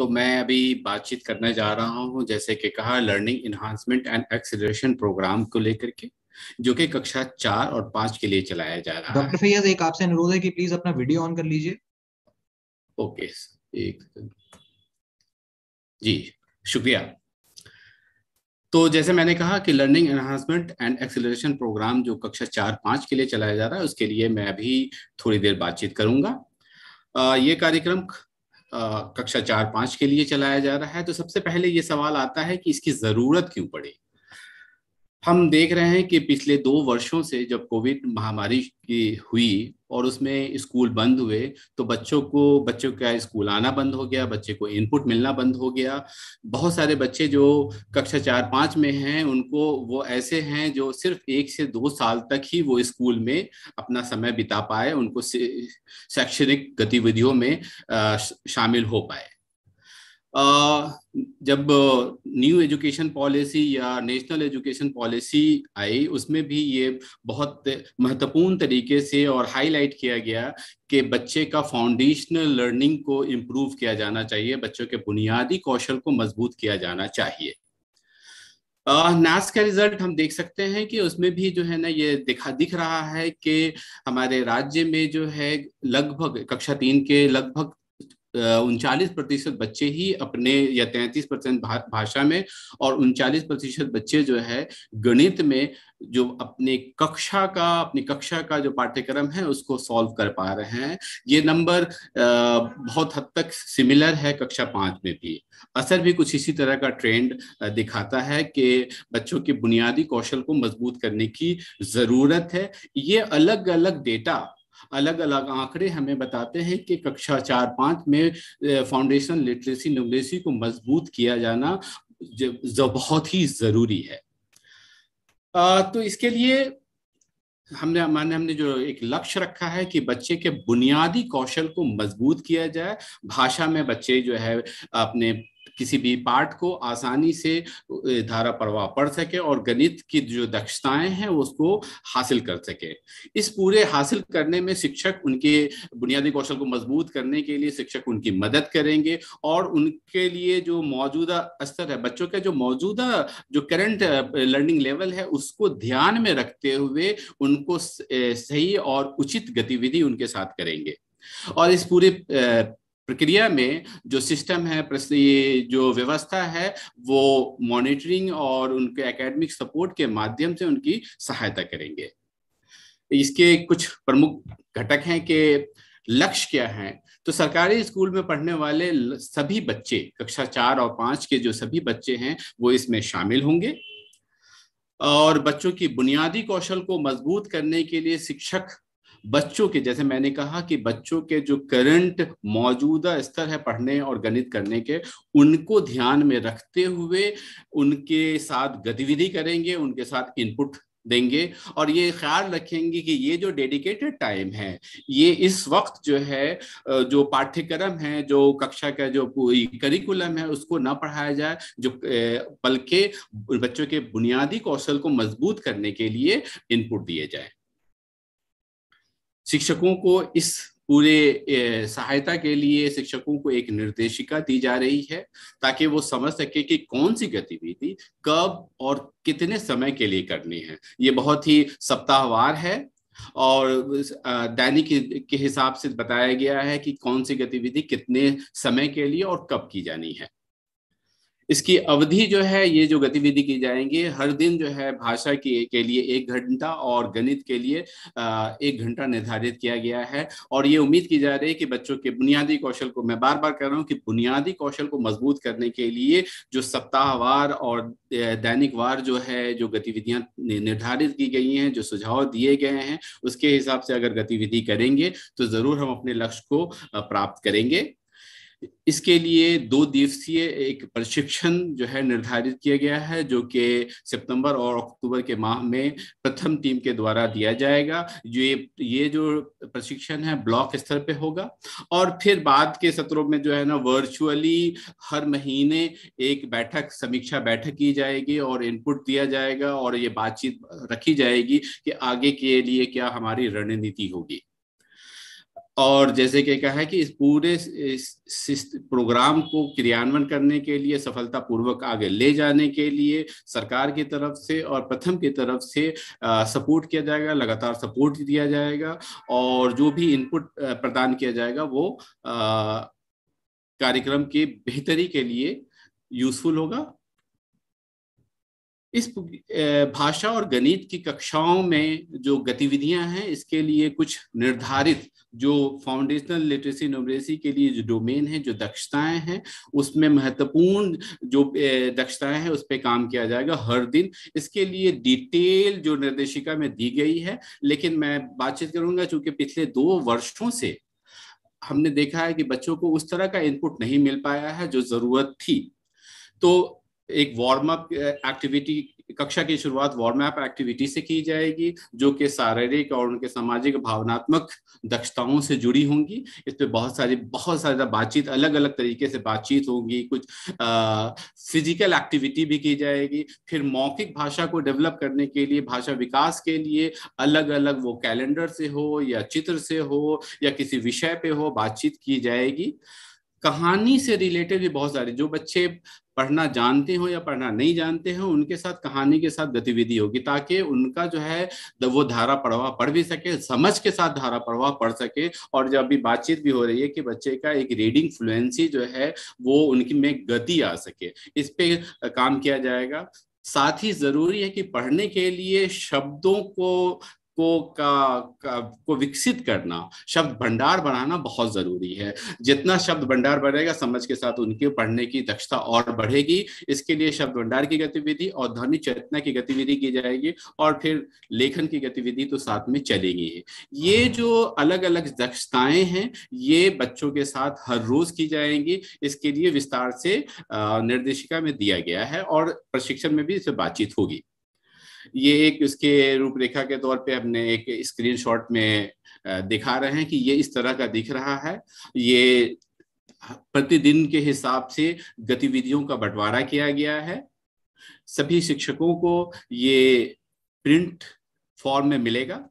तो मैं अभी बातचीत करने जा रहा हूँ जैसे कि कहा learning enhancement and acceleration programme को लेकर के जो कि कक्षा चार और पांच के लिए चलाया जा रहा है डॉक्टर फैयाज एक आपसे अनुरोध है कि प्लीज अपना वीडियो ऑन कर लीजिए ओके एक जी शुक्रिया तो जैसे मैंने कहा कि learning enhancement and acceleration programme जो कक्षा चार पांच के लिए चलाया जा रहा है उसके लिए मैं अभी थोड़ी देर बातचीत करूंगा ये कार्यक्रम कक्षा चार पांच के लिए चलाया जा रहा है तो सबसे पहले ये सवाल आता है कि इसकी ज़रूरत क्यों पड़ेगी हम देख रहे हैं कि पिछले दो वर्षों से जब कोविड महामारी की हुई और उसमें स्कूल बंद हुए तो बच्चों को बच्चों का स्कूल आना बंद हो गया बच्चे को इनपुट मिलना बंद हो गया बहुत सारे बच्चे जो कक्षा चार पाँच में हैं उनको वो ऐसे हैं जो सिर्फ एक से दो साल तक ही वो स्कूल में अपना समय बिता पाए उनको शैक्षणिक गतिविधियों में शामिल हो पाए जब न्यू एजुकेशन पॉलिसी या नेशनल एजुकेशन पॉलिसी आई उसमें भी ये बहुत महत्वपूर्ण तरीके से और हाईलाइट किया गया कि बच्चे का फाउंडेशनल लर्निंग को इम्प्रूव किया जाना चाहिए बच्चों के बुनियादी कौशल को मजबूत किया जाना चाहिए नास का रिजल्ट हम देख सकते हैं कि उसमें भी जो है ना ये दिखा दिख रहा है कि हमारे राज्य में जो है लगभग कक्षा तीन के लगभग उनचालीस प्रतिशत बच्चे ही अपने या तैंतीस परसेंट भाषा में और उनचालीस प्रतिशत बच्चे जो है गणित में जो अपने कक्षा का अपनी कक्षा का जो पाठ्यक्रम है उसको सॉल्व कर पा रहे हैं ये नंबर बहुत हद तक सिमिलर है कक्षा पाँच में भी असर भी कुछ इसी तरह का ट्रेंड दिखाता है कि बच्चों के बुनियादी कौशल को मजबूत करने की ज़रूरत है ये अलग अलग डेटा अलग अलग आंकड़े हमें बताते हैं कि कक्षा चार पाँच में फाउंडेशन लिटरेसी न्यूमरेसी को मजबूत किया जाना बहुत ही ज़रूरी है आ, तो इसके लिए हमने मान्य हमने जो एक लक्ष्य रखा है कि बच्चे के बुनियादी कौशल को मजबूत किया जाए भाषा में बच्चे जो है अपने किसी भी पार्ट को आसानी से धारा प्रवाह पढ़ सके और गणित की जो दक्षताएं हैं उसको हासिल कर सके इस पूरे हासिल करने में शिक्षक उनके बुनियादी कौशल को मजबूत करने के लिए शिक्षक उनकी मदद करेंगे और उनके लिए जो मौजूदा स्तर है बच्चों का जो मौजूदा जो करंट लर्निंग लेवल है उसको ध्यान में रखते हुए उनको सही और उचित गतिविधि उनके साथ करेंगे और इस पूरे प्रक्रिया में जो सिस्टम है ये जो व्यवस्था है वो मॉनिटरिंग और उनके एकेडमिक सपोर्ट के माध्यम से उनकी सहायता करेंगे इसके कुछ प्रमुख घटक हैं कि लक्ष्य क्या है तो सरकारी स्कूल में पढ़ने वाले सभी बच्चे कक्षा चार और पांच के जो सभी बच्चे हैं वो इसमें शामिल होंगे और बच्चों की बुनियादी कौशल को मजबूत करने के लिए शिक्षक बच्चों के जैसे मैंने कहा कि बच्चों के जो करंट मौजूदा स्तर है पढ़ने और गणित करने के उनको ध्यान में रखते हुए उनके साथ गतिविधि करेंगे उनके साथ इनपुट देंगे और ये ख्याल रखेंगे कि ये जो डेडिकेटेड टाइम है ये इस वक्त जो है जो पाठ्यक्रम है जो कक्षा का जो पूरी करिकुलम है उसको ना पढ़ाया जाए जो बल्कि बच्चों के बुनियादी कौशल को मजबूत करने के लिए इनपुट दिए जाए शिक्षकों को इस पूरे सहायता के लिए शिक्षकों को एक निर्देशिका दी जा रही है ताकि वो समझ सके कि कौन सी गतिविधि कब और कितने समय के लिए करनी है ये बहुत ही सप्ताहवार है और दैनिक के हिसाब से बताया गया है कि कौन सी गतिविधि कितने समय के लिए और कब की जानी है इसकी अवधि जो है ये जो गतिविधि की जाएंगी हर दिन जो है भाषा की के लिए एक घंटा और गणित के लिए एक घंटा निर्धारित किया गया है और ये उम्मीद की जा रही है कि बच्चों के बुनियादी कौशल को मैं बार बार कह रहा हूँ कि बुनियादी कौशल को मजबूत करने के लिए जो सप्ताहवार और दैनिक वार जो है जो गतिविधियां निर्धारित की गई हैं जो सुझाव दिए गए हैं उसके हिसाब से अगर गतिविधि करेंगे तो जरूर हम अपने लक्ष्य को प्राप्त करेंगे इसके लिए दो दिवसीय एक प्रशिक्षण जो है निर्धारित किया गया है जो कि सितंबर और अक्टूबर के माह में प्रथम टीम के द्वारा दिया जाएगा जो ये ये जो प्रशिक्षण है ब्लॉक स्तर पे होगा और फिर बाद के सत्रों में जो है ना वर्चुअली हर महीने एक बैठक समीक्षा बैठक की जाएगी और इनपुट दिया जाएगा और ये बातचीत रखी जाएगी कि आगे के लिए क्या हमारी रणनीति होगी और जैसे कि कहा है कि इस पूरे इस प्रोग्राम को क्रियान्वयन करने के लिए सफलतापूर्वक आगे ले जाने के लिए सरकार की तरफ से और प्रथम की तरफ से सपोर्ट किया जाएगा लगातार सपोर्ट दिया जाएगा और जो भी इनपुट प्रदान किया जाएगा वो कार्यक्रम के बेहतरी के लिए यूजफुल होगा इस भाषा और गणित की कक्षाओं में जो गतिविधियां हैं इसके लिए कुछ निर्धारित जो फाउंडेशनल लिटरेसी न्यूमरेसी के लिए जो डोमेन है जो दक्षताएं हैं उसमें महत्वपूर्ण जो दक्षताएं हैं उस पर काम किया जाएगा हर दिन इसके लिए डिटेल जो निर्देशिका में दी गई है लेकिन मैं बातचीत करूंगा चूंकि पिछले दो वर्षों से हमने देखा है कि बच्चों को उस तरह का इनपुट नहीं मिल पाया है जो जरूरत थी तो एक वार्म अप एक्टिविटी कक्षा की शुरुआत वार्म अप एक्टिविटी से की जाएगी जो कि शारीरिक और उनके सामाजिक भावनात्मक दक्षताओं से जुड़ी होंगी इस पर बहुत सारी बहुत सारी बातचीत अलग अलग तरीके से बातचीत होगी कुछ फिजिकल uh, एक्टिविटी भी की जाएगी फिर मौखिक भाषा को डेवलप करने के लिए भाषा विकास के लिए अलग अलग वो कैलेंडर से हो या चित्र से हो या किसी विषय पे हो बातचीत की जाएगी कहानी से रिलेटेड भी बहुत सारे जो बच्चे पढ़ना जानते हो या पढ़ना नहीं जानते हो उनके साथ कहानी के साथ गतिविधि होगी ताकि उनका जो है वो धारा पढ़वा पढ़ भी सके समझ के साथ धारा पढ़वा पढ़ सके और जब भी बातचीत भी हो रही है कि बच्चे का एक रीडिंग फ्लुएंसी जो है वो उनकी में गति आ सके इस पे काम किया जाएगा साथ ही जरूरी है कि पढ़ने के लिए शब्दों को को का, का को विकसित करना शब्द भंडार बनाना बहुत जरूरी है जितना शब्द भंडार बढ़ेगा समझ के साथ उनके पढ़ने की दक्षता और बढ़ेगी इसके लिए शब्द भंडार की गतिविधि और ध्वनि चेतना की गतिविधि की जाएगी और फिर लेखन की गतिविधि तो साथ में चलेगी ये हाँ। जो अलग अलग दक्षताएं हैं ये बच्चों के साथ हर रोज की जाएंगी इसके लिए विस्तार से निर्देशिका में दिया गया है और प्रशिक्षण में भी इससे बातचीत होगी ये एक इसके रूपरेखा के तौर पे हमने एक स्क्रीनशॉट में दिखा रहे हैं कि ये इस तरह का दिख रहा है ये प्रतिदिन के हिसाब से गतिविधियों का बंटवारा किया गया है सभी शिक्षकों को ये प्रिंट फॉर्म में मिलेगा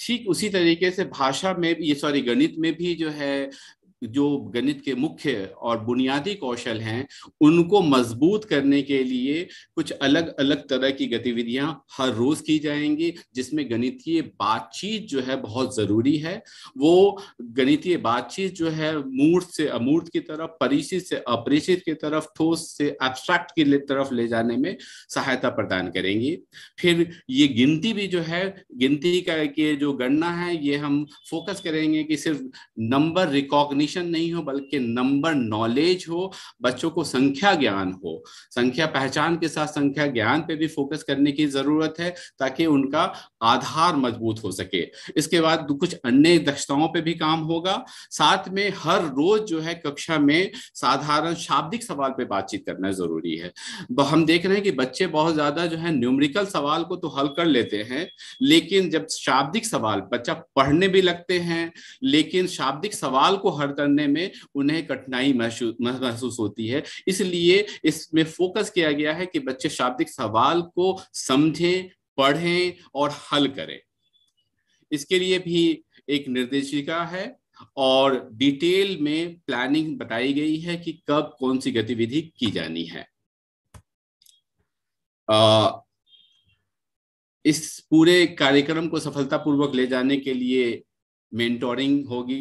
ठीक उसी तरीके से भाषा में भी ये सॉरी गणित में भी जो है जो गणित के मुख्य और बुनियादी कौशल हैं उनको मजबूत करने के लिए कुछ अलग अलग तरह की गतिविधियां हर रोज की जाएंगी जिसमें गणितीय बातचीत जो है बहुत जरूरी है वो गणितीय बातचीत जो है मूर्त से अमूर्त की तरफ परिचित से अपरिचित की तरफ ठोस से एब्स्ट्रैक्ट की तरफ ले जाने में सहायता प्रदान करेंगी फिर ये गिनती भी जो है गिनती का के जो गणना है ये हम फोकस करेंगे कि सिर्फ नंबर रिकॉग्निशन कंडीशन नहीं हो बल्कि नंबर नॉलेज हो बच्चों को संख्या ज्ञान हो संख्या पहचान के साथ संख्या ज्ञान पे भी फोकस करने की जरूरत है ताकि उनका आधार मजबूत हो सके इसके बाद कुछ अन्य दक्षताओं पे भी काम होगा साथ में हर रोज जो है कक्षा में साधारण शाब्दिक सवाल पे बातचीत करना जरूरी है हम देख रहे हैं कि बच्चे बहुत ज्यादा जो है न्यूमरिकल सवाल को तो हल कर लेते हैं लेकिन जब शाब्दिक सवाल बच्चा पढ़ने भी लगते हैं लेकिन शाब्दिक सवाल को हर करने में उन्हें कठिनाई महसूस होती है इसलिए इसमें फोकस किया गया है कि बच्चे शाब्दिक सवाल को समझें पढ़ें और हल करें इसके लिए भी एक निर्देशिका है और डिटेल में प्लानिंग बताई गई है कि कब कौन सी गतिविधि की जानी है आ, इस पूरे कार्यक्रम को सफलतापूर्वक ले जाने के लिए मेंटोरिंग होगी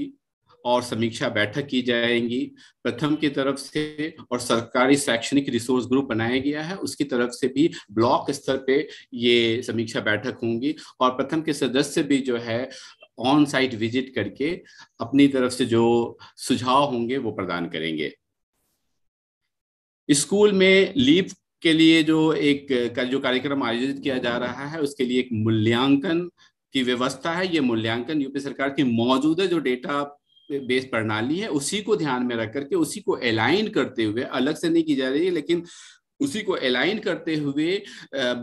और समीक्षा बैठक की जाएंगी प्रथम की तरफ से और सरकारी शैक्षणिक रिसोर्स ग्रुप बनाया गया है उसकी तरफ से भी ब्लॉक स्तर पे ये समीक्षा बैठक होंगी और प्रथम के सदस्य भी जो है ऑन साइट विजिट करके अपनी तरफ से जो सुझाव होंगे वो प्रदान करेंगे स्कूल में लीव के लिए जो एक जो कार्यक्रम आयोजित किया जा रहा है उसके लिए एक मूल्यांकन की व्यवस्था है ये मूल्यांकन यूपी सरकार की मौजूदा जो डेटा बेस प्रणाली है उसी को ध्यान में रख करके उसी को अलाइन करते हुए अलग से नहीं की जा रही है लेकिन उसी को अलाइन करते हुए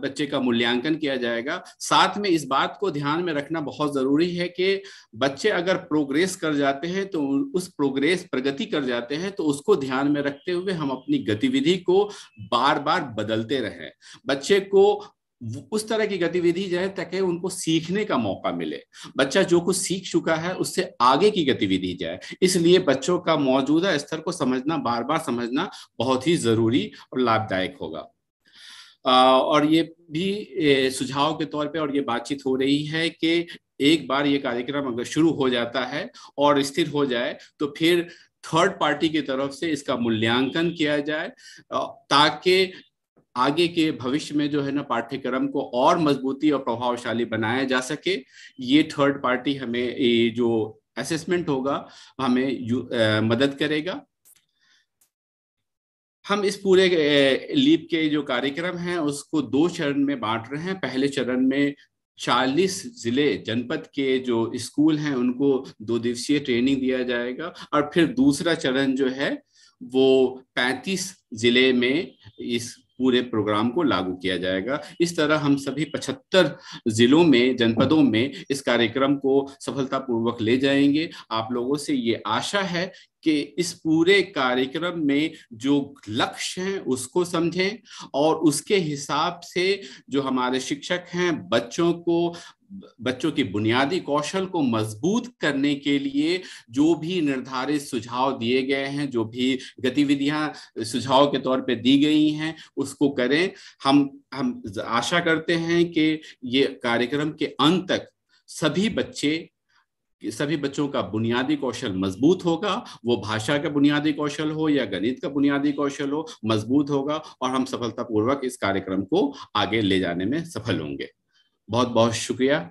बच्चे का मूल्यांकन किया जाएगा साथ में इस बात को ध्यान में रखना बहुत ज़रूरी है कि बच्चे अगर प्रोग्रेस कर जाते हैं तो उस प्रोग्रेस प्रगति कर जाते हैं तो उसको ध्यान में रखते हुए हम अपनी गतिविधि को बार बार बदलते रहें बच्चे को उस तरह की गतिविधि जाए ताकि उनको सीखने का मौका मिले बच्चा जो कुछ सीख चुका है उससे आगे की गतिविधि जाए इसलिए बच्चों का मौजूदा स्तर को समझना बार बार समझना बहुत ही जरूरी और लाभदायक होगा और ये भी सुझाव के तौर पे और ये बातचीत हो रही है कि एक बार ये कार्यक्रम अगर शुरू हो जाता है और स्थिर हो जाए तो फिर थर्ड पार्टी की तरफ से इसका मूल्यांकन किया जाए ताकि आगे के भविष्य में जो है ना पाठ्यक्रम को और मजबूती और प्रभावशाली बनाया जा सके ये थर्ड पार्टी हमें ये जो असेसमेंट होगा हमें यू, आ, मदद करेगा हम इस पूरे लीप के जो कार्यक्रम हैं उसको दो चरण में बांट रहे हैं पहले चरण में 40 जिले जनपद के जो स्कूल हैं उनको दो दिवसीय ट्रेनिंग दिया जाएगा और फिर दूसरा चरण जो है वो 35 जिले में इस पूरे प्रोग्राम को लागू किया जाएगा इस तरह हम सभी पचहत्तर जिलों में जनपदों में इस कार्यक्रम को सफलतापूर्वक ले जाएंगे आप लोगों से ये आशा है कि इस पूरे कार्यक्रम में जो लक्ष्य है उसको समझें और उसके हिसाब से जो हमारे शिक्षक हैं बच्चों को बच्चों के बुनियादी कौशल को मजबूत करने के लिए जो भी निर्धारित सुझाव दिए गए हैं जो भी गतिविधियां सुझाव के तौर पे दी गई हैं उसको करें हम हम आशा करते हैं कि ये कार्यक्रम के अंत तक सभी बच्चे सभी बच्चों का बुनियादी कौशल मजबूत होगा वो भाषा का बुनियादी कौशल हो या गणित का बुनियादी कौशल हो मजबूत होगा और हम सफलतापूर्वक इस कार्यक्रम को आगे ले जाने में सफल होंगे बहुत बहुत शुक्रिया